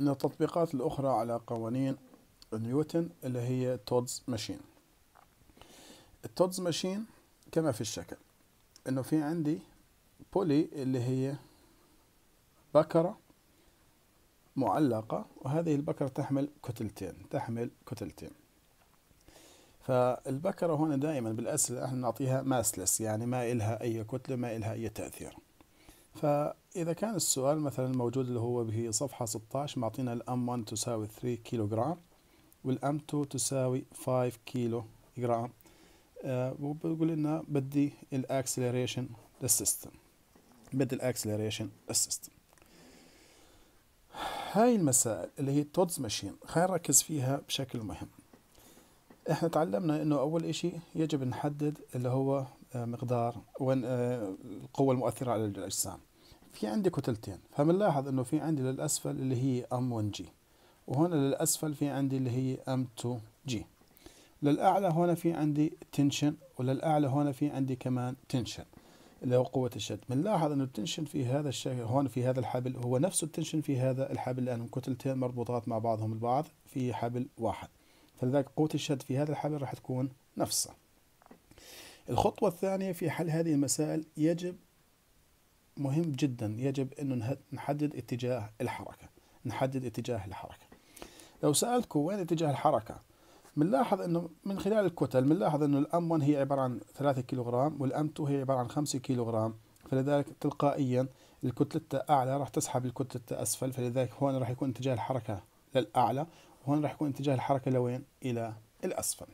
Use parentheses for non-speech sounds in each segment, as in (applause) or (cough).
من التطبيقات الأخرى على قوانين نيوتن اللي هي تودز ماشين التودز ماشين كما في الشكل انه في عندي بولي اللي هي بكرة معلقة وهذه البكرة تحمل كتلتين تحمل كتلتين فالبكرة هنا دائما بالأسئلة احنا نعطيها ماسلس يعني ما إلها أي كتلة ما إلها أي تأثير فإذا كان السؤال مثلا موجود اللي هو به صفحة 16 معطينا الأم 1 تساوي 3 كيلو جرام والأم 2 تساوي 5 كيلو جرام آه وبقول لنا بدي الأكسلريشن للسيستم بدي الأكسلريشن للسيستم هاي المسائل اللي هي التودز ماشين خلينا نركز فيها بشكل مهم احنا تعلمنا انه اول اشي يجب نحدد اللي هو مقدار وين آه، القوه المؤثره على الاجسام في عندي كتلتين فبنلاحظ انه في عندي للاسفل اللي هي ام 1 جي وهنا للاسفل في عندي اللي هي ام 2 جي للاعلى هنا في عندي تنشن وللاعلى هنا في عندي كمان تنشن اللي هو قوة الشد بنلاحظ انه التنشن في هذا الشكل هون في هذا الحبل هو نفس التنشن في هذا الحبل لأنهم كتلتين مربوطات مع بعضهم البعض في حبل واحد فلذلك قوة الشد في هذا الحبل راح تكون نفسها الخطوة الثانية في حل هذه المسائل يجب مهم جدا يجب أن نحدد اتجاه الحركة نحدد اتجاه الحركة لو سألتكم وين اتجاه الحركة بنلاحظ أنه من خلال الكتل بنلاحظ أنه الأم 1 هي عبارة عن 3 كيلوغرام والأم 2 هي عبارة عن 5 كيلوغرام فلذلك تلقائيا الكتلة أعلى راح تسحب الكتلة أسفل فلذلك هون راح يكون اتجاه الحركة للأعلى وهون راح يكون اتجاه الحركة لوين إلى الأسفل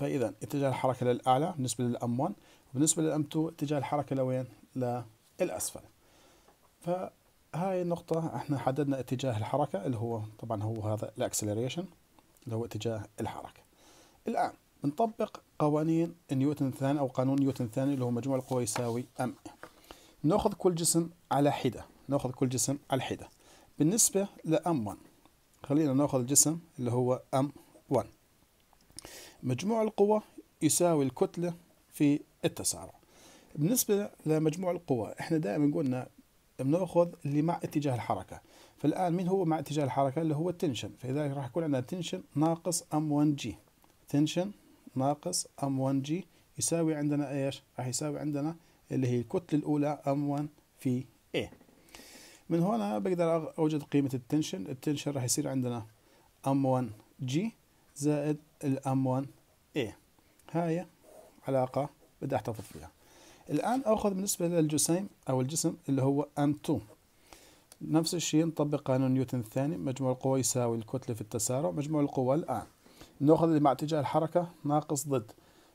فإذا اتجاه الحركة للأعلى بالنسبة للأم1 وبالنسبة للأم2 اتجاه الحركة لوين؟ للأسفل فهاي النقطة احنا حددنا اتجاه الحركة اللي هو طبعا هو هذا الاكسلريشن اللي هو اتجاه الحركة الآن بنطبق قوانين نيوتن الثاني أو قانون نيوتن الثاني اللي هو مجموع القوى يساوي أم ناخذ كل جسم على حدة ناخذ كل جسم على حدة بالنسبة لأم 1 خلينا ناخذ الجسم اللي هو أم 1 مجموع القوى يساوي الكتلة في التسارع بالنسبة لمجموع القوى احنا دائما قلنا بناخذ اللي مع اتجاه الحركة فالآن مين هو مع اتجاه الحركة اللي هو التنشن فلذلك راح يكون عندنا تنشن ناقص ام 1 جي تنشن ناقص ام 1 جي يساوي عندنا ايش راح يساوي عندنا اللي هي الكتلة الأولى ام 1 في A من هنا بقدر أوجد قيمة التنشن التنشن راح يصير عندنا ام 1 جي زائد الام 1 اي هاي علاقة بدي احتفظ فيها الآن أخذ بالنسبة للجسيم أو الجسم اللي هو ام 2 نفس الشيء نطبق قانون نيوتن الثاني مجموع القوى يساوي الكتلة في التسارع مجموع القوى الآن نأخذ اللي مع اتجاه الحركة ناقص ضد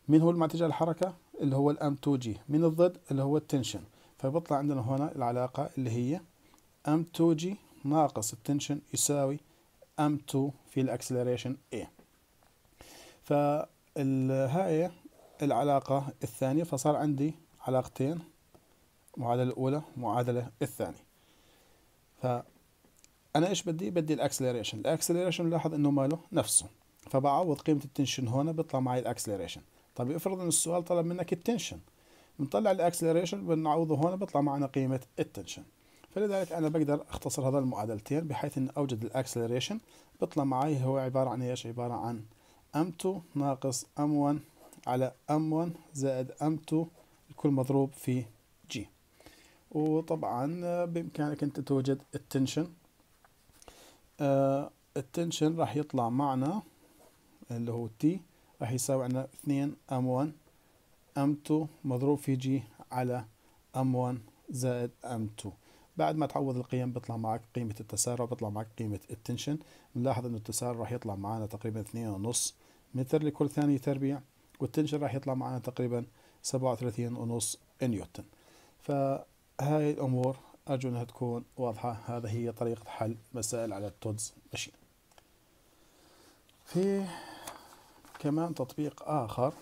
مين هو اللي مع اتجاه الحركة اللي هو الام 2 جي مين الضد اللي هو التنشن فبيطلع عندنا هنا العلاقة اللي هي ام 2 جي ناقص التنشن يساوي ام 2 في الاكسلريشن ايه فهاي العلاقة الثانية فصار عندي علاقتين معادلة الأولى معادلة الثانية فأنا إيش بدي بدي الأكسلريشن الأكسلريشن لاحظ إنه ماله نفسه فبعوض قيمة التنشن هون بيطلع معي الأكسلريشن طب افرض إن السؤال طلب منك التنشن بنطلع الاكسلريشن بنعوضه هون بيطلع معنا قيمة التنشن فلذلك انا بقدر اختصر هذا المعادلتين بحيث ان اوجد الاكسلريشن بيطلع معي هو عبارة عن ايش عبارة عن m 2 ناقص m 1 علي m أم1 زايد m أم2 الكل مضروب في G وطبعا آه، بإمكانك أنت توجد التنشن التنشن آه، راح يطلع معنا اللي هو T راح يساوي عنا 2 m 1 m 2 مضروب في G علي m أم1 زايد m أم2 بعد ما تعوض القيم بيطلع معك قيمة التسارع بيطلع معك قيمة التنشن نلاحظ أن التسارع راح يطلع معنا تقريبا 2.5 متر لكل ثانية تربيع والتنشن راح يطلع معنا تقريبا سبعة وثلاثين ونص نيوتن فهاي الأمور أرجو أنها تكون واضحة هذا هي طريقة حل مسائل على التودز ماشين في كمان تطبيق آخر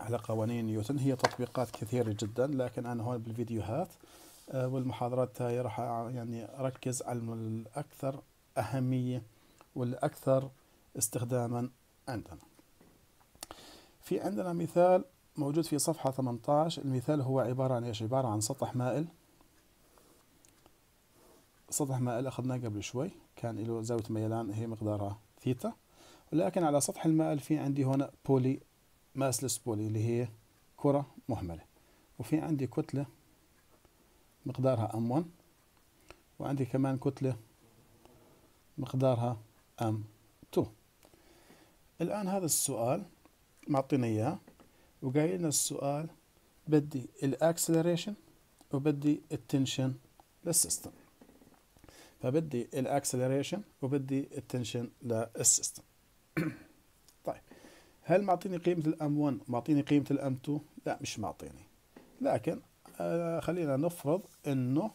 على قوانين نيوتن هي تطبيقات كثيرة جدا لكن أنا هون بالفيديوهات آه، والمحاضرات هاي راح يعني أركز على الأكثر أهمية والأكثر استخداما عندنا في عندنا مثال موجود في صفحة 18 المثال هو عبارة عن إيش عبارة عن سطح مائل سطح مائل أخذناه قبل شوي كان له زاوية ميلان هي مقدارها ثيتا ولكن على سطح المائل في عندي هنا بولي ماسلس بولي اللي هي كرة مهملة وفي عندي كتلة مقدارها M1 وعندي كمان كتلة مقدارها M2 الآن هذا السؤال معطينا إياه وقايلنا السؤال بدي الأكسلريشن وبدي التنشن للسيستم فبدي الاكسلريشن وبدي التنشن للسيستم (coughs) طيب هل معطيني قيمة الام 1 معطيني قيمة الام 2 لا مش معطيني لكن آه خلينا نفرض انه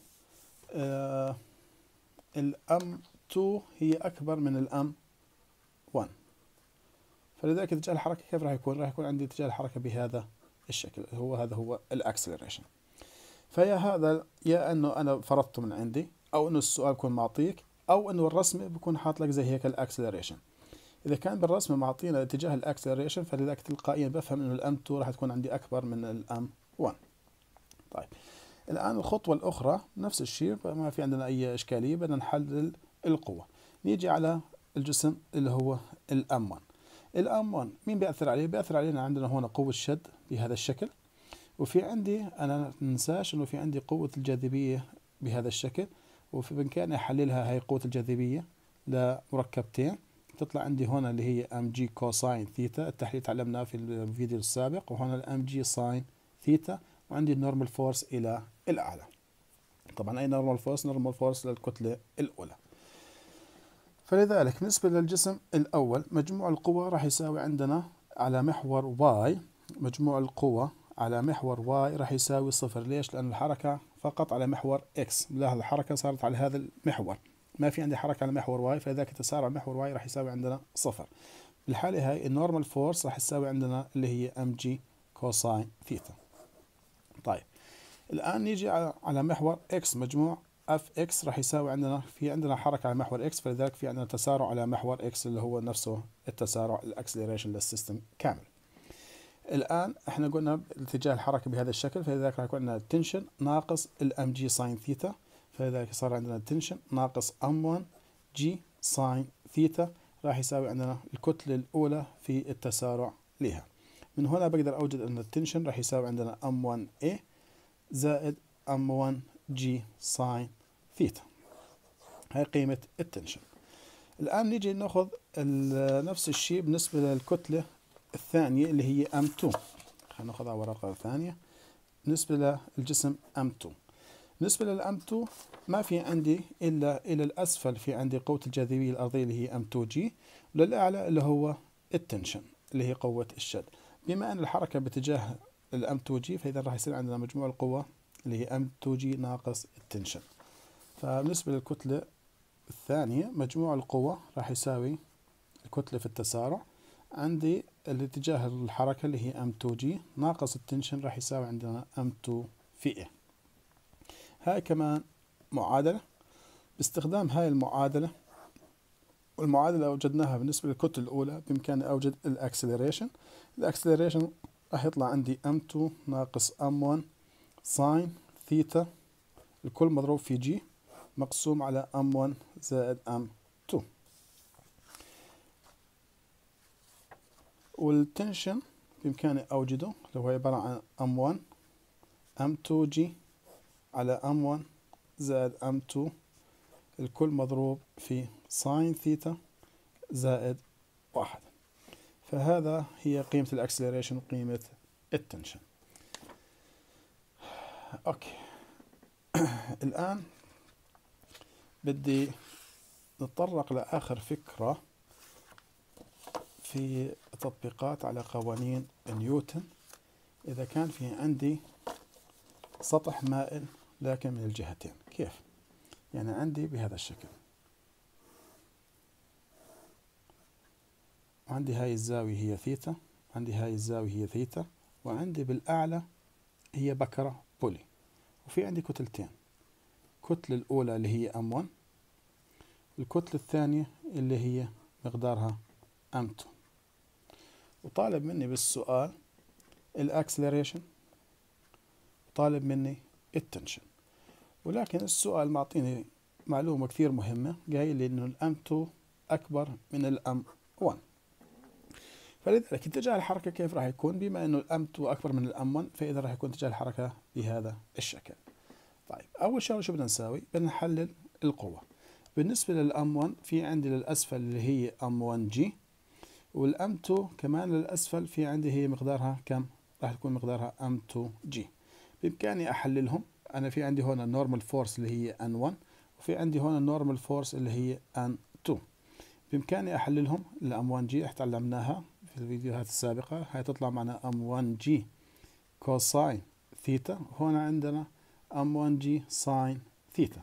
آه الام 2 هي اكبر من الام فلذلك اتجاه الحركه كيف راح يكون؟ راح يكون عندي اتجاه الحركه بهذا الشكل هو هذا هو الاكسلريشن فيا هذا يا انه انا فرضته من عندي او انه السؤال بكون معطيك او انه الرسمه بكون حاط لك زي هيك الاكسلريشن اذا كان بالرسمه معطينا اتجاه الاكسلريشن فلذلك تلقائيا بفهم انه الام 2 راح تكون عندي اكبر من الام 1 طيب الان الخطوه الاخرى نفس الشيء ما في عندنا اي اشكاليه بدنا نحلل القوه نيجي على الجسم اللي هو الام 1 الام 1 مين بياثر عليه بياثر علينا عندنا هنا قوه الشد بهذا الشكل وفي عندي انا ما ننساش انه في عندي قوه الجاذبيه بهذا الشكل وبإمكاني أحللها هي قوة الجاذبية لمركبتين تطلع عندي هنا اللي هي ام جي كوساين ثيتا التحليل تعلمناه في الفيديو السابق وهنا الام جي ساين ثيتا وعندي النورمال فورس إلى الأعلى طبعا أي نورمال فورس نورمال فورس للكتلة الأولى فلذلك بالنسبة للجسم الأول مجموع القوى راح يساوي عندنا على محور y مجموع القوى على محور y راح يساوي صفر ليش؟ لأن الحركة فقط على محور x لاحظ الحركة صارت على هذا المحور ما في عندي حركة على محور y فذاك تسارع محور y راح يساوي عندنا صفر بالحالة هاي النورمال فورس راح تساوي عندنا اللي هي mg كوساين ثيتا طيب الآن نيجي على محور x مجموع اف اكس راح يساوي عندنا في عندنا حركه على محور اكس فلذلك في عندنا تسارع على محور اكس اللي هو نفسه التسارع الاكسلريشن للسيستم كامل الان احنا قلنا اتجاه الحركه بهذا الشكل فلذلك راح يكون عندنا التنشن ناقص الام جي ساين ثيتا فلذلك صار عندنا التنشن ناقص ام 1 جي ساين ثيتا راح يساوي عندنا الكتله الاولى في التسارع لها من هنا بقدر اوجد ان التنشن راح يساوي عندنا ام 1 a زائد ام 1 جي ساين ثيتا هاي قيمة التنشن الآن نيجي ناخذ نفس الشيء بالنسبة للكتلة الثانية اللي هي M2 خلينا ناخذها ورقة ثانية بالنسبة للجسم M2 بالنسبة للأم 2 ما في عندي إلا إلى الأسفل في عندي قوة الجاذبية الأرضية اللي هي أم 2 جي وللأعلى اللي هو التنشن اللي هي قوة الشد بما أن الحركة باتجاه الأم 2 جي فإذا راح يصير عندنا مجموع القوة اللي هي أم 2 جي ناقص التنشن فبالنسبة للكتلة الثانية مجموع القوة راح يساوي الكتلة في التسارع عندي الاتجاه الحركة اللي هي أم 2 جي ناقص التنشن راح يساوي عندنا أم 2 في إيه هاي كمان معادلة باستخدام هاي المعادلة والمعادلة وجدناها بالنسبة للكتلة الأولى بإمكاني أوجد الأكسلريشن الأكسلريشن راح يطلع عندي أم 2 ناقص أم 1 ساين ثيتا الكل مضروب في جي مقسوم علي ام M1 زايد ام M2 والتنشن بإمكاني أوجده اللي هو عبارة عن ام 1 ام 2 جي علي ام 1 زايد ام M2 الكل مضروب في ساين ثيتا زائد واحد فهذا هي قيمة الأكسلريشن وقيمة التنشن اوكي (clears throat) الان بدي نتطرق لاخر فكره في تطبيقات على قوانين نيوتن اذا كان في عندي سطح مائل لكن من الجهتين كيف يعني عندي بهذا الشكل عندي هاي الزاوية هي ثيتا عندي هاي الزاوية هي ثيتا وعندي بالأعلى هي بكرة بولي وفي عندي كتلتين الكتلة الأولى اللي هي M1 الكتلة الثانية اللي هي مقدارها M2 وطالب مني بالسؤال الاكسلريشن وطالب مني التنشن ولكن السؤال معطيني معلومة كثير مهمة قايل لي انه الـ m 2 اكبر من الـ m 1 فلذلك اتجاه الحركة كيف راح يكون بما أنه الأم2 أكبر من الأم1 فإذا راح يكون اتجاه الحركة بهذا الشكل طيب أول شغلة شو بدنا نساوي بدنا نحلل القوة بالنسبة للأم1 في عندي للأسفل اللي هي ام 1 جي والأم2 كمان للأسفل في عندي هي مقدارها كم راح تكون مقدارها أم2G جي أحللهم أنا في عندي هون النورمال فورس اللي هي ان 1 وفي عندي هون النورمال فورس اللي هي ان 2 بإمكاني أحللهم جي احنا تعلمناها في الفيديوهات السابقة تطلع معنا ام 1 جي كوساين ثيتا هنا عندنا ام 1 جي ساين ثيتا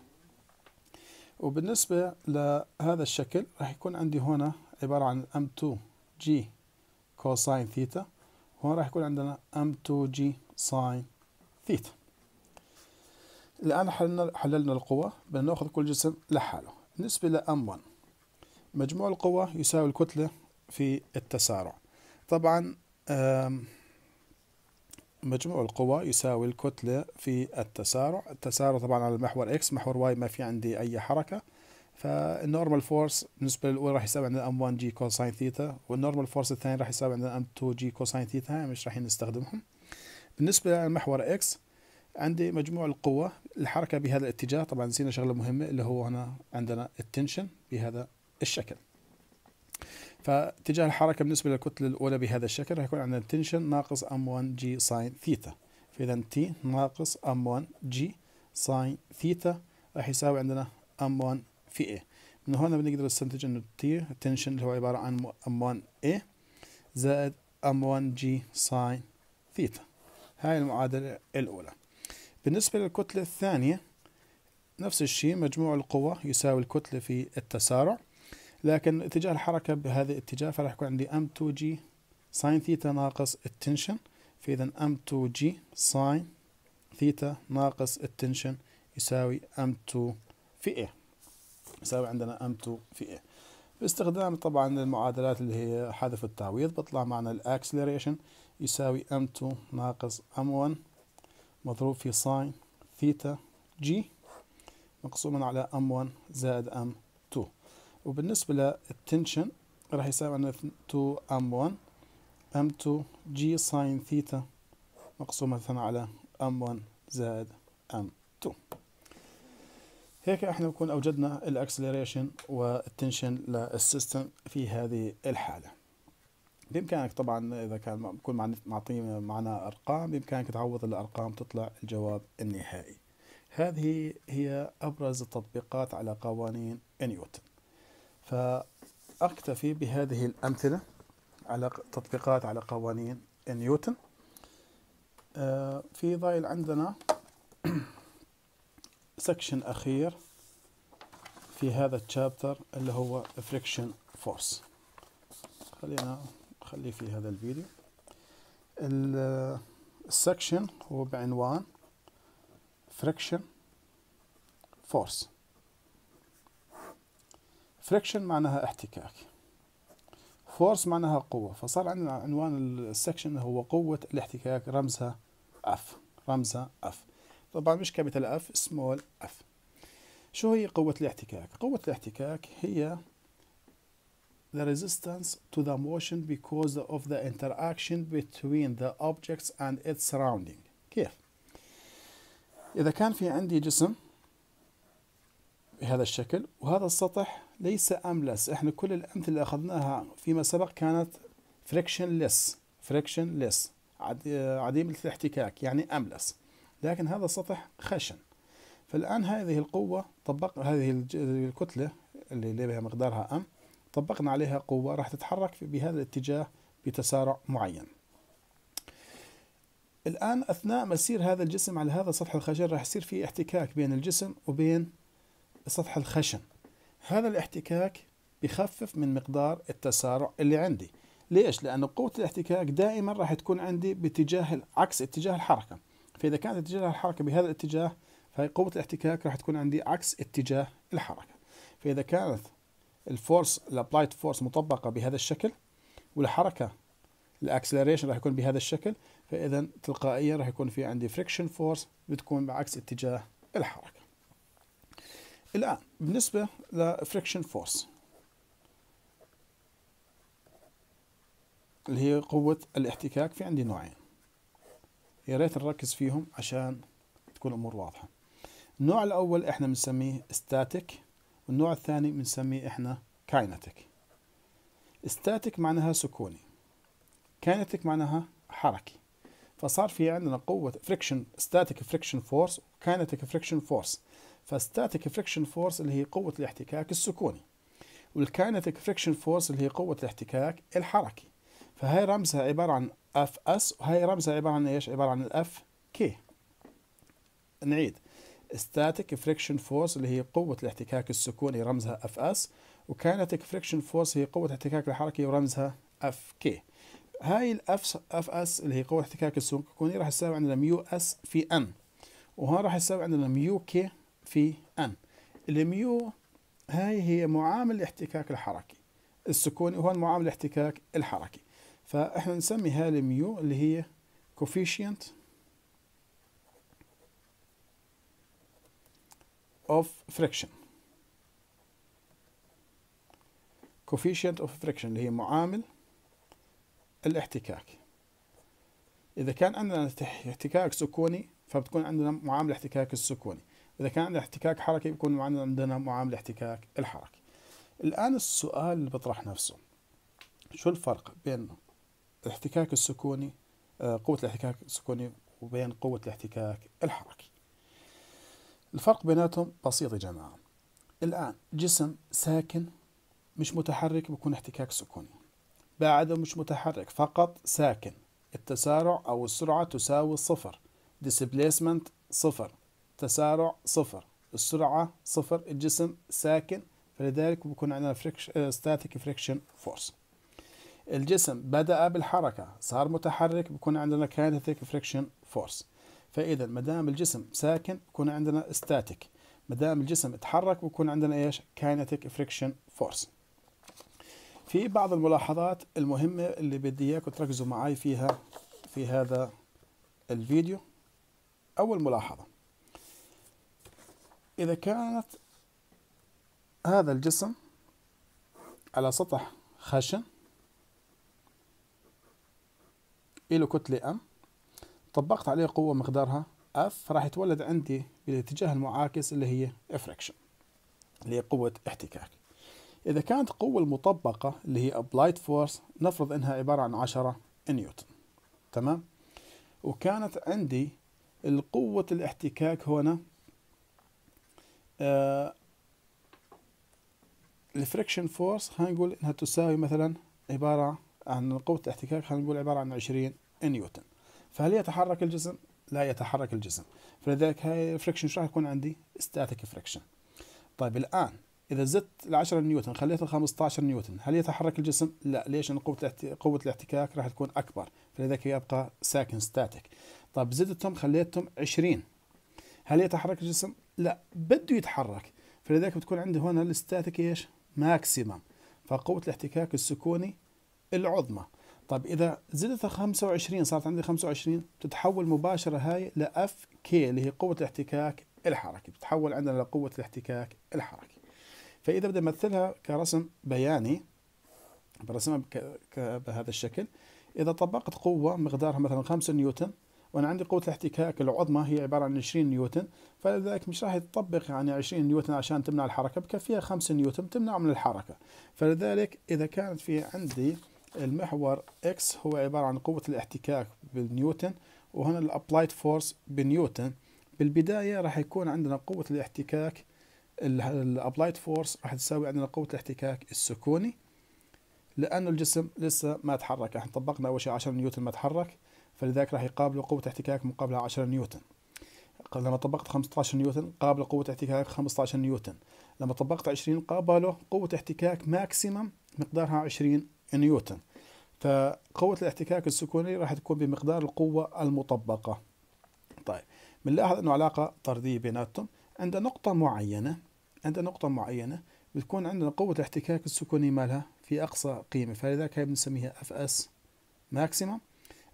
وبالنسبة لهذا الشكل راح يكون عندي هنا عبارة عن ام 2 جي كوساين ثيتا هون راح يكون عندنا ام 2 جي ساين ثيتا الآن حللنا, حللنا القوة بدنا ناخذ كل جسم لحاله بالنسبة ل M1 مجموع القوة يساوي الكتلة في التسارع طبعا مجموع القوى يساوي الكتلة في التسارع التسارع طبعا على المحور X محور واي ما في عندي أي حركة فالنورمال فورس بالنسبة للأولى راح يساوي عندنا ام 1 جي كوساين ثيتا والنورمال فورس الثاني راح يساوي عندنا ام 2 جي كوساين ثيتا مش راح نستخدمهم بالنسبة للمحور X عندي مجموع القوة الحركة بهذا الاتجاه طبعا نسينا شغلة مهمة اللي هو هنا عندنا التنشن بهذا الشكل فاتجاه الحركه بالنسبه للكتله الاولى بهذا الشكل راح يكون عندنا تنشن ناقص ام 1 جي ساين ثيتا فاذا تي ناقص ام 1 جي ساين ثيتا راح يساوي عندنا ام 1 في اي من هنا بنقدر نستنتج انه تي التنشن اللي هو عباره عن ام 1 اي زائد ام 1 جي ساين ثيتا هاي المعادله الاولى بالنسبه للكتله الثانيه نفس الشيء مجموع القوى يساوي الكتله في التسارع لكن اتجاه الحركة بهذا الاتجاه فراح يكون عندي ام 2 جي ساين ثيتا ناقص التنشن فإذا ام 2 جي ساين ثيتا ناقص التنشن يساوي ام 2 في ايه يساوي عندنا ام 2 في ايه باستخدام طبعا المعادلات اللي هي حذف التعويض بطلع معنا الاكسلريشن يساوي ام 2 ناقص ام 1 مضروب في ساين ثيتا جي مقسوما على ام 1 زائد ام وبالنسبة للتنشن راح يساوي عندنا 2 ام 1 ام 2 جي ساين ثيتا مقسومة على ام 1 زائد ام 2 هيك احنا بنكون اوجدنا الاكسلريشن والتنشن للسيستم في هذه الحالة بامكانك طبعا اذا كان بكون معطينا معنا ارقام بامكانك تعوض الارقام تطلع الجواب النهائي هذه هي ابرز التطبيقات على قوانين نيوتن فأكتفي بهذه الأمثلة على تطبيقات على قوانين نيوتن آه، في ضايل عندنا سكشن (clears throat) أخير في هذا الشابتر اللي هو فريكشن فورس خلينا نخليه في هذا الفيديو السكشن آه، هو بعنوان فريكشن فورس فريكشن معناها احتكاك فورس معناها قوة فصار عندنا عنوان السكشن هو قوة الاحتكاك رمزها اف رمزها اف طبعا مش كابيتال اف سمول اف شو هي قوة الاحتكاك؟ قوة الاحتكاك هي the resistance to the motion because of the interaction between the objects and its surrounding كيف؟ إذا كان في عندي جسم بهذا الشكل وهذا السطح ليس أملس إحنا كل الأمثلة اللي أخذناها فيما سبق كانت frictionless frictionless آه، عديم الاحتكاك يعني أملس لكن هذا السطح خشن فالآن هذه القوة طبق هذه الكتلة اللي بها مقدارها أم طبقنا عليها قوة راح تتحرك بهذا الاتجاه بتسارع معين الآن أثناء مسير هذا الجسم على هذا السطح الخشن راح يصير في احتكاك بين الجسم وبين السطح الخشن هذا الاحتكاك بخفف من مقدار التسارع اللي عندي ليش؟ لأن قوة الاحتكاك دائما راح تكون عندي باتجاه عكس اتجاه الحركة فإذا كانت اتجاه الحركة بهذا الاتجاه فهي قوة الاحتكاك راح تكون عندي عكس اتجاه الحركة فإذا كانت الفورس الابلايد فورس مطبقة بهذا الشكل والحركة الاكسلريشن راح يكون بهذا الشكل فإذا تلقائيا راح يكون في عندي فريكشن فورس بتكون بعكس اتجاه الحركة الآن بالنسبة لفريكشن فورس اللي هي قوة الاحتكاك في عندي نوعين يا ريت نركز فيهم عشان تكون الأمور واضحة النوع الأول إحنا بنسميه ستاتيك والنوع الثاني بنسميه إحنا كاينتيك ستاتيك معناها سكوني كاينتيك معناها حركي فصار في عندنا قوة فريكشن ستاتيك فريكشن فورس وكاينتيك فريكشن فورس فستاتيك فريكشن فورس اللي هي قوة الاحتكاك السكوني والكاينتيك فريكشن فورس اللي هي قوة الاحتكاك الحركي فهي رمزها عبارة عن اف اس وهي رمزها عبارة عن ايش عبارة عن الاف كي نعيد static friction force اللي هي قوة الاحتكاك السكوني رمزها اف اس وكاينتيك فريكشن فورس هي قوة الاحتكاك الحركي ورمزها اف كي هاي الاف اف اس اللي هي قوة الاحتكاك السكوني راح تساوي عندنا ميو اس في ان وهون راح يساوي عندنا ميو كي في أن الميو هاي هي معامل الاحتكاك الحركي السكوني هو معامل الاحتكاك الحركي فإحنا نسمي هاي الميو اللي هي coefficient of friction coefficient of friction اللي هي معامل الاحتكاك إذا كان عندنا احتكاك سكوني فبتكون عندنا معامل الاحتكاك السكوني اذا كان عندنا احتكاك حركي يكون عندنا معامل احتكاك الحركي الان السؤال اللي بطرح نفسه شو الفرق بين الاحتكاك السكوني آه، قوة الاحتكاك السكوني وبين قوة الاحتكاك الحركي الفرق بيناتهم بسيط يا جماعة الآن جسم ساكن مش متحرك بيكون احتكاك سكوني بعده مش متحرك فقط ساكن التسارع أو السرعة تساوي صفر displacement صفر التسارع صفر السرعة صفر الجسم ساكن فلذلك بكون عندنا ستاتيك فريكشن فورس الجسم بدأ بالحركة صار متحرك بكون عندنا kinetic فريكشن فورس فإذا ما دام الجسم ساكن بكون عندنا ستاتيك ما دام الجسم اتحرك بكون عندنا ايش kinetic فريكشن فورس في بعض الملاحظات المهمة اللي بدي اياكم تركزوا معي فيها في هذا الفيديو أول ملاحظة إذا كانت هذا الجسم على سطح خشن إله كتلة أم طبقت عليه قوة مقدارها اف راح يتولد عندي بالاتجاه المعاكس اللي هي افراكشن اللي هي قوة احتكاك إذا كانت قوة المطبقة اللي هي applied force نفرض إنها عبارة عن 10 نيوتن تمام وكانت عندي القوة الاحتكاك هنا آه، الفريكشن فورس هنقول انها تساوي مثلا عبارة عن قوة الاحتكاك هنقول عبارة عن 20 نيوتن فهل يتحرك الجسم؟ لا يتحرك الجسم فلذلك هاي الفريكشن شو راح يكون عندي؟ ستاتيك فريكشن طيب الآن إذا زدت ال 10 نيوتن خليته 15 نيوتن هل يتحرك الجسم؟ لا ليش؟ لأن قوة قوة الاحتكاك راح تكون أكبر فلذلك يبقى ساكن ستاتيك طيب زدتهم خليتهم 20 هل يتحرك الجسم؟ لا بده يتحرك فلذلك بتكون عندي هون الاستاتيك ايش ماكسيمم فقوه الاحتكاك السكوني العظمى طب اذا زدتها 25 صارت عندي 25 بتتحول مباشره هاي ل اف كي اللي هي قوه الاحتكاك الحركي بتتحول عندنا لقوه الاحتكاك الحركي فاذا بدي امثلها كرسم بياني برسمها بهذا الشكل اذا طبقت قوه مقدارها مثلا 5 نيوتن وانا عندي قوه الاحتكاك العظمى هي عباره عن 20 نيوتن فلذلك مش راح تطبق يعني 20 نيوتن عشان تمنع الحركه بكفيها 5 نيوتن تمنع من الحركه فلذلك اذا كانت في عندي المحور اكس هو عباره عن قوه الاحتكاك بالنيوتن وهنا الابلايد فورس بنيوتن بالبدايه راح يكون عندنا قوه الاحتكاك الابلايد فورس راح تساوي عندنا قوه الاحتكاك السكوني لانه الجسم لسه ما تحرك احنا طبقنا اول شيء 10 نيوتن ما تحرك فلذلك راح يقابله قوة احتكاك مقابلة 10 نيوتن لما طبقت 15 نيوتن قابله قوة احتكاك 15 نيوتن لما طبقت 20 قابله قوة احتكاك ماكسيمم مقدارها 20 نيوتن فقوة الاحتكاك السكوني راح تكون بمقدار القوة المطبقة طيب بنلاحظ انه علاقة طردية بيناتهم عند نقطة معينة عند نقطة معينة بتكون عندنا قوة الاحتكاك السكوني مالها في أقصى قيمة فلذلك هي بنسميها اف اس ماكسيمم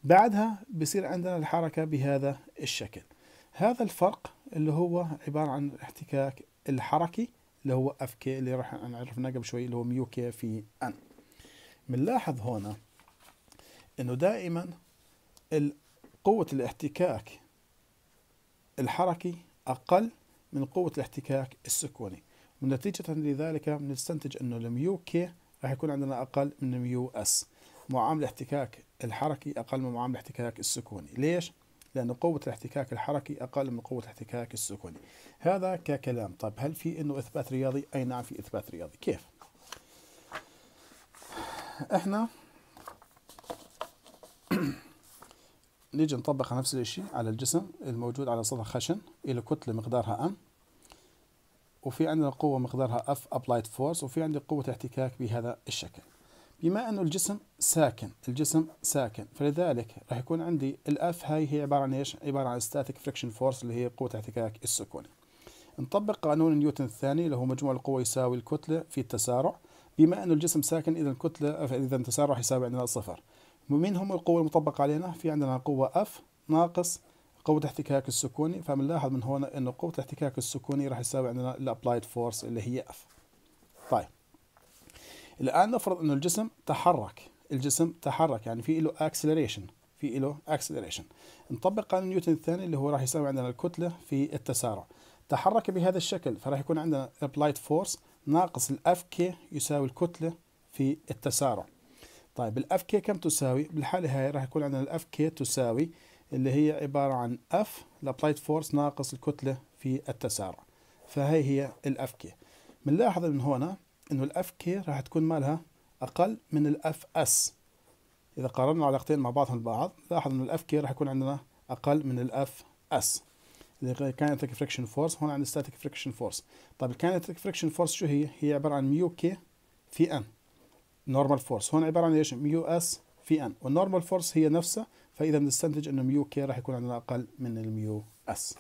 بعدها بصير عندنا الحركة بهذا الشكل هذا الفرق اللي هو عبارة عن الاحتكاك الحركي اللي هو اف كي اللي راح عرفناه قبل شوي اللي هو ميو كي في ان بنلاحظ هنا انه دائما قوة الاحتكاك الحركي اقل من قوة الاحتكاك السكوني ونتيجة لذلك بنستنتج انه الميو كي راح يكون عندنا اقل من الميو اس معامل احتكاك الحركي أقل من معامل الاحتكاك السكوني ليش؟ لأن قوة الاحتكاك الحركي أقل من قوة الاحتكاك السكوني هذا ككلام طب هل في أنه إثبات رياضي؟ أي نعم في إثبات رياضي كيف؟ احنا (clears throat) نيجي نطبق نفس الشيء على الجسم الموجود على سطح خشن له كتلة مقدارها ام وفي عندنا قوة مقدارها اف ابلايد فورس وفي عندي قوة احتكاك بهذا الشكل بما أنه الجسم ساكن الجسم ساكن فلذلك راح يكون عندي الأف هاي هي عبارة عن إيش عبارة عن ستاتيك فريكشن فورس اللي هي قوة احتكاك السكوني نطبق قانون نيوتن الثاني اللي هو مجموع القوة يساوي الكتلة في التسارع بما أنه الجسم ساكن إذا الكتلة إذا التسارع راح يساوي عندنا صفر ومين هم القوة المطبقة علينا في عندنا قوة اف ناقص قوة احتكاك السكوني فبنلاحظ من هون انه قوة الاحتكاك السكوني راح يساوي عندنا الابلايد فورس اللي هي اف طيب الآن نفرض أنه الجسم تحرك الجسم تحرك يعني في له اكسلريشن في له اكسلريشن نطبق قانون نيوتن الثاني اللي هو راح يساوي عندنا الكتلة في التسارع تحرك بهذا الشكل فراح يكون عندنا applied force ناقص الاف كي يساوي الكتلة في التسارع طيب الاف كي كم تساوي بالحالة هاي راح يكون عندنا الاف كي تساوي اللي هي عبارة عن اف الابلايد فورس ناقص الكتلة في التسارع فهي هي الاف كي بنلاحظ من هنا انه الاف كي راح تكون مالها اقل من الاف اس اذا قارنا العلاقتين مع بعضهم البعض لاحظ انه الاف كي راح يكون عندنا اقل من الاف اس اللي كاينتك فريكشن فورس هون عندنا ستاتيك فريكشن فورس طيب الكاينتك فريكشن فورس شو هي هي عباره عن ميو كي في ان نورمال فورس هون عباره عن ايش ميو اس في ان والنورمال فورس هي نفسها فاذا بنستنتج انه ميو كي راح يكون عندنا اقل من الميو اس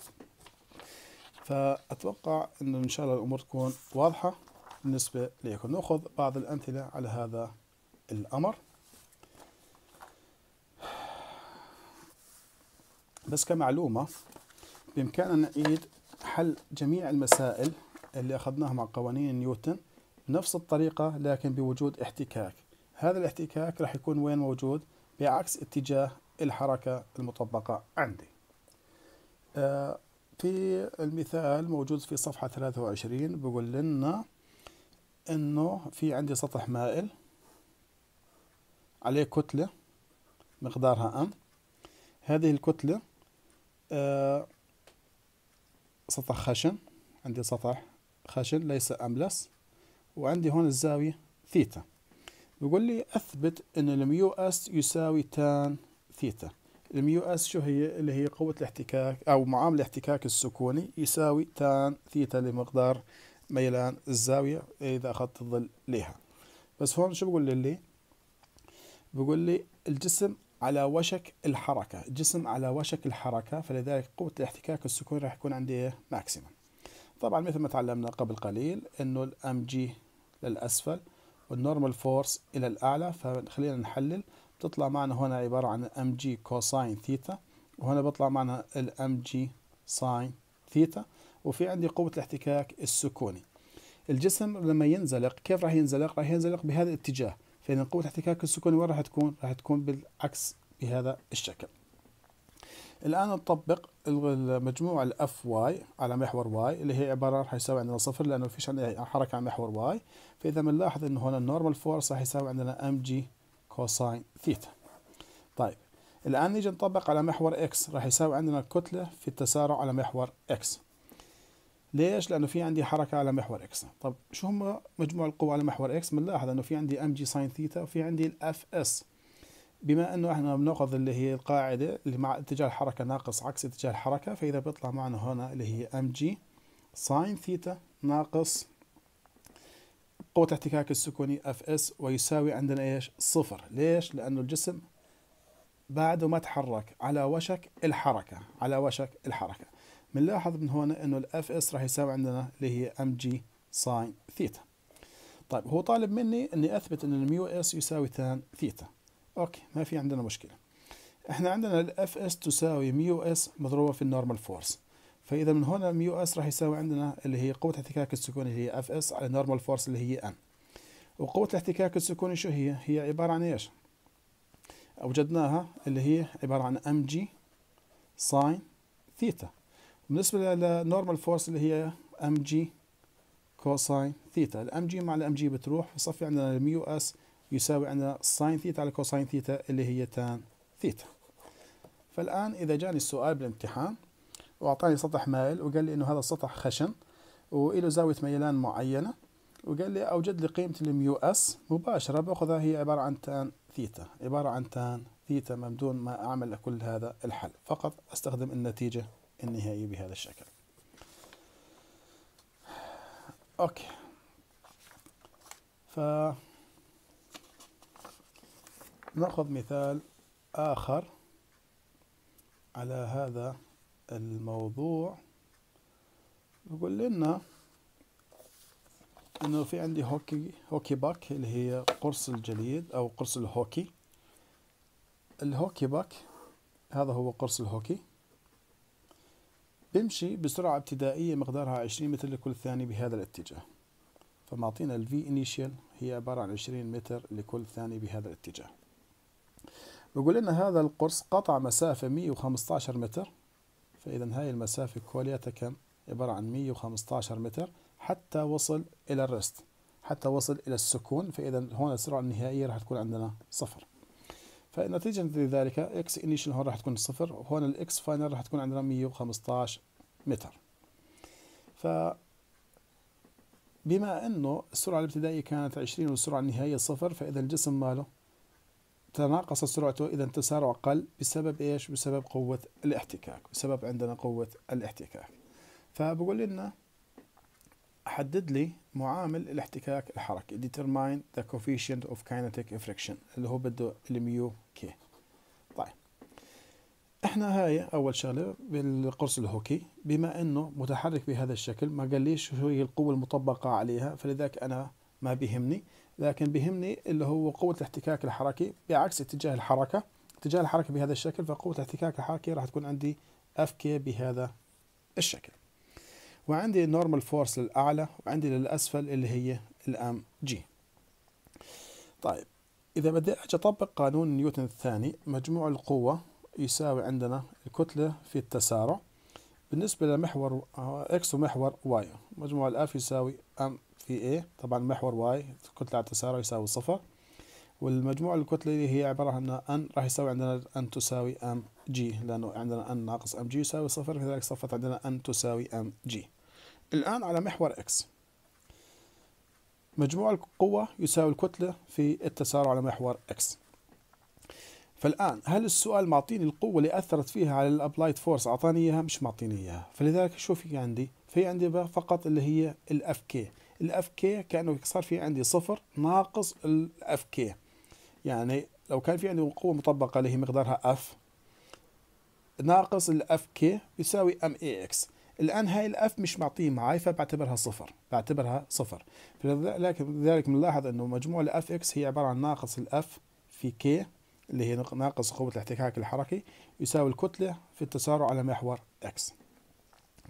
فاتوقع انه ان شاء الله الامور تكون واضحه بالنسبة لكم نأخذ بعض الأمثلة على هذا الأمر بس كمعلومة بإمكاننا نعيد حل جميع المسائل اللي أخذناها مع قوانين نيوتن بنفس الطريقة لكن بوجود احتكاك هذا الاحتكاك راح يكون وين موجود بعكس اتجاه الحركة المطبقة عندي آه، في المثال موجود في صفحة 23 بقول لنا انه في عندي سطح مائل عليه كتلة مقدارها ام هذه الكتلة آه سطح خشن عندي سطح خشن ليس أملس وعندي هون الزاوية ثيتا بيقول لي أثبت أن الميو أس يساوي تان ثيتا الميو أس شو هي اللي هي قوة الاحتكاك أو معامل الاحتكاك السكوني يساوي تان ثيتا لمقدار ميلان الزاوية إذا أخذت الظل ليها بس هون شو بقول لي بقول لي الجسم على وشك الحركة الجسم على وشك الحركة فلذلك قوة الاحتكاك السكون راح يكون عندي إيه؟ ماكسيمم طبعا مثل ما تعلمنا قبل قليل إنه الأم جي للأسفل والنورمال فورس إلى الأعلى فخلينا نحلل بتطلع معنا هنا عبارة عن أم جي كوساين ثيتا وهنا بطلع معنا الأم جي ساين ثيتا وفي عندي قوة الاحتكاك السكوني الجسم لما ينزلق كيف راح ينزلق؟ راح ينزلق بهذا الاتجاه فإذا قوة الاحتكاك السكوني وين راح تكون؟ راح تكون بالعكس بهذا الشكل الآن نطبق المجموعة الأف واي على محور واي اللي هي عبارة راح يساوي عندنا صفر لأنه فيش عندنا حركة على محور واي فإذا بنلاحظ إنه هنا النورمال فورس راح يساوي عندنا ام جي كوساين ثيتا طيب الآن نيجي نطبق على محور اكس راح يساوي عندنا الكتلة في التسارع على محور اكس ليش؟ لانه في عندي حركه على محور اكس طب شو هم مجموع القوى على محور اكس بنلاحظ انه في عندي ام جي ساين ثيتا وفي عندي الاف اس بما انه احنا بناخذ اللي هي القاعده اللي مع اتجاه الحركه ناقص عكس اتجاه الحركه فاذا بيطلع معنا هنا اللي هي ام جي ساين ثيتا ناقص قوة احتكاك السكوني اف اس ويساوي عندنا ايش؟ صفر، ليش؟ لأنه الجسم بعده ما تحرك على وشك الحركة، على وشك الحركة. بنلاحظ من هون انه الاف اس راح يساوي عندنا اللي هي ام جي ساين ثيتا طيب هو طالب مني اني اثبت ان الميو اس يساوي تان ثيتا اوكي ما في عندنا مشكله احنا عندنا الاف اس تساوي ميو اس مضروبه في النورمال فورس فاذا من هنا ميو اس راح يساوي عندنا اللي هي قوه الاحتكاك السكوني اللي هي اف اس على النورمال فورس اللي هي ان وقوه الاحتكاك السكوني شو هي هي عباره عن ايش اوجدناها اللي هي عباره عن ام جي ساين ثيتا بالنسبة للنورمال فورس اللي هي ام جي كوساين ثيتا الام جي مع الام جي بتروح فصفي عندنا الميو اس يساوي عندنا ساين ثيتا على كوساين ثيتا اللي هي تان ثيتا فالآن إذا جاني السؤال بالامتحان وأعطاني سطح مائل وقال لي إنه هذا السطح خشن وإله زاوية ميلان معينة وقال لي أوجد لي قيمة الميو اس مباشرة بأخذها هي عبارة عن تان ثيتا عبارة عن تان ثيتا ممدون ما أعمل كل هذا الحل فقط أستخدم النتيجة النهائي بهذا الشكل اوكي ف ناخذ مثال اخر على هذا الموضوع يقول لنا انه في عندي هوكي هوكي باك اللي هي قرص الجليد او قرص الهوكي الهوكي باك هذا هو قرص الهوكي بمشي بسرعة ابتدائية مقدارها 20 متر لكل ثانية بهذا الاتجاه فمعطينا الـ V initial هي عبارة عن 20 متر لكل ثانية بهذا الاتجاه بقول لنا هذا القرص قطع مسافة 115 متر فإذا هاي المسافة كلياتها كم؟ عبارة عن 115 متر حتى وصل إلى الرست حتى وصل إلى السكون فإذا هون السرعة النهائية راح تكون عندنا صفر فنتيجة لذلك اكس انيشال هون راح تكون صفر وهون الاكس فاينل راح تكون عندنا 115 متر ف بما انه السرعة الابتدائية كانت 20 والسرعة النهائية صفر فاذا الجسم ماله تناقصت سرعته اذا تسارع قل بسبب ايش؟ بسبب قوة الاحتكاك، بسبب عندنا قوة الاحتكاك. فبقول لنا حدد لي معامل الاحتكاك الحركي determine the coefficient of kinetic friction اللي هو بده الميو كي طيب احنا هاي اول شغله بالقرص الهوكي بما انه متحرك بهذا الشكل ما قال ليش شو هي القوه المطبقه عليها فلذلك انا ما بيهمني لكن بيهمني اللي هو قوه الاحتكاك الحركي بعكس اتجاه الحركه اتجاه الحركه بهذا الشكل فقوه الاحتكاك الحركي راح تكون عندي اف كي بهذا الشكل وعندي النورمال فورس للأعلى وعندي للأسفل اللي هي الام جي طيب إذا بدي أجي أطبق قانون نيوتن الثاني مجموع القوة يساوي عندنا الكتلة في التسارع بالنسبة لمحور اكس آه، ومحور واي مجموع الاف يساوي ام في اي طبعا محور واي الكتلة على التسارع يساوي صفر والمجموع الكتلة اللي هي عبارة عن ان راح يساوي عندنا ان تساوي ام جي لأنه عندنا ان ناقص ام جي يساوي صفر لذلك صفت عندنا ان تساوي ام جي الآن على محور إكس مجموع القوة يساوي الكتلة في التسارع على محور إكس فالآن هل السؤال معطيني القوة اللي أثرت فيها على الأبلايد فورس أعطاني إياها مش معطيني إياها فلذلك شو في عندي في عندي بقى فقط اللي هي الاف كي الاف كي كأنه صار في عندي صفر ناقص الاف كي يعني لو كان في عندي قوة مطبقة اللي هي مقدارها اف ناقص الاف كي يساوي ام اي اكس الآن هاي الأف مش معطيه معي فبعتبرها صفر بعتبرها صفر لكن لذلك بنلاحظ أنه مجموع الأف إكس هي عبارة عن ناقص الأف في كي اللي هي ناقص قوة الاحتكاك الحركي يساوي الكتلة في التسارع على محور إكس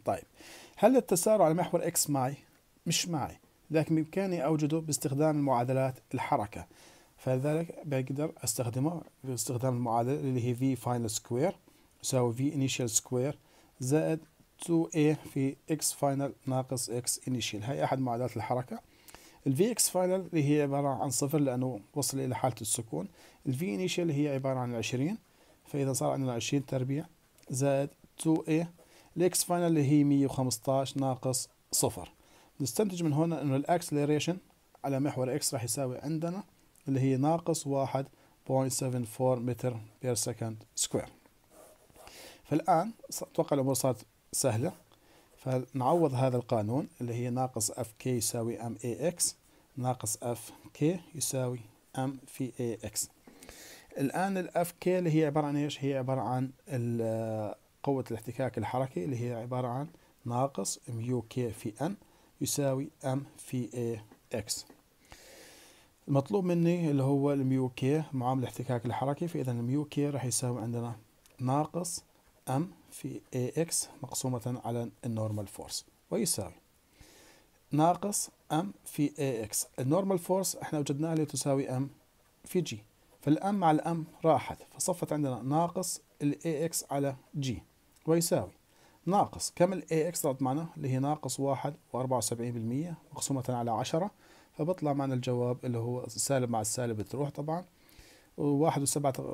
طيب هل التسارع على محور إكس معي؟ مش معي لكن بإمكاني أوجده باستخدام المعادلات الحركة فلذلك بقدر أستخدمه باستخدام المعادلة اللي هي V فاينل سكوير يساوي V انيشال سكوير زائد 2a في x final ناقص x initial هي أحد معادلات الحركة v اكس فاينل اللي هي عبارة عن صفر لأنه وصل إلى حالة السكون v initial هي عبارة عن العشرين فإذا صار عندنا عشرين تربيع زائد 2a الاكس فاينل اللي هي مية ناقص صفر نستنتج من هنا أنه الأكسلريشن على محور اكس راح يساوي عندنا اللي هي ناقص واحد بوينت سفن فور متر بير سكند سكوير فالآن أتوقع الأمور صارت سهلة فنعوض هذا القانون اللي هي ناقص اف كي يساوي ام اي اكس ناقص اف كي يساوي ام في اي اكس الآن الاف كي اللي هي عبارة عن ايش؟ هي عبارة عن آه، قوة الاحتكاك الحركي اللي هي عبارة عن ناقص ميو كي في ان يساوي ام في اي اكس المطلوب مني اللي هو الميو كي معامل الاحتكاك الحركي فإذا الميو كي راح يساوي عندنا ناقص ام في ax مقسومة على النورمال فورس ويساوي ناقص ام في ax النورمال فورس احنا وجدناها اللي تساوي ام في جي فالام مع الام راحت فصفت عندنا ناقص اكس على جي ويساوي ناقص كم اكس ضربت معنا اللي هي ناقص واحد وأربعة وسبعين بالمية مقسومة على عشرة فبطلع معنا الجواب اللي هو السالب مع السالب بتروح طبعا و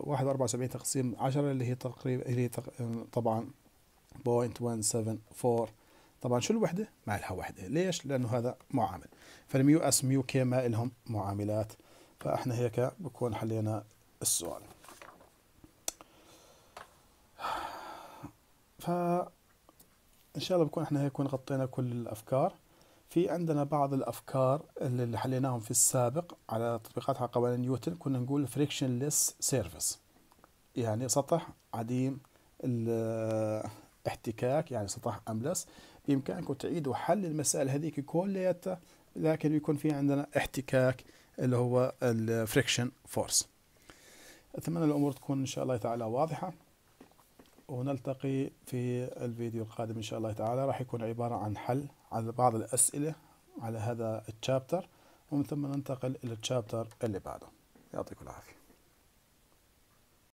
وسبعين تقسيم 10 اللي هي تقريبا اللي هي آه، طبعا بوينت 174 طبعا شو الوحده؟ ما لها وحده، ليش؟ لانه هذا معامل، فالميو اس ميو كي ما لهم معاملات، فاحنا هيك بكون حلينا السؤال. ف ان شاء الله بكون احنا هيك غطينا كل الافكار. في عندنا بعض الافكار اللي حليناهم في السابق على تطبيقات على قوانين نيوتن كنا نقول frictionless سيرفيس يعني سطح عديم الاحتكاك يعني سطح املس بامكانكم تعيدوا حل المسائل هذيك كلياتها لكن يكون في عندنا احتكاك اللي هو الفريكشن فورس اتمنى الامور تكون ان شاء الله تعالى واضحه ونلتقي في الفيديو القادم ان شاء الله تعالى راح يكون عباره عن حل على بعض الأسئلة على هذا الشابتر ومن ثم ننتقل إلى الشابتر اللي بعده يعطيكم العافية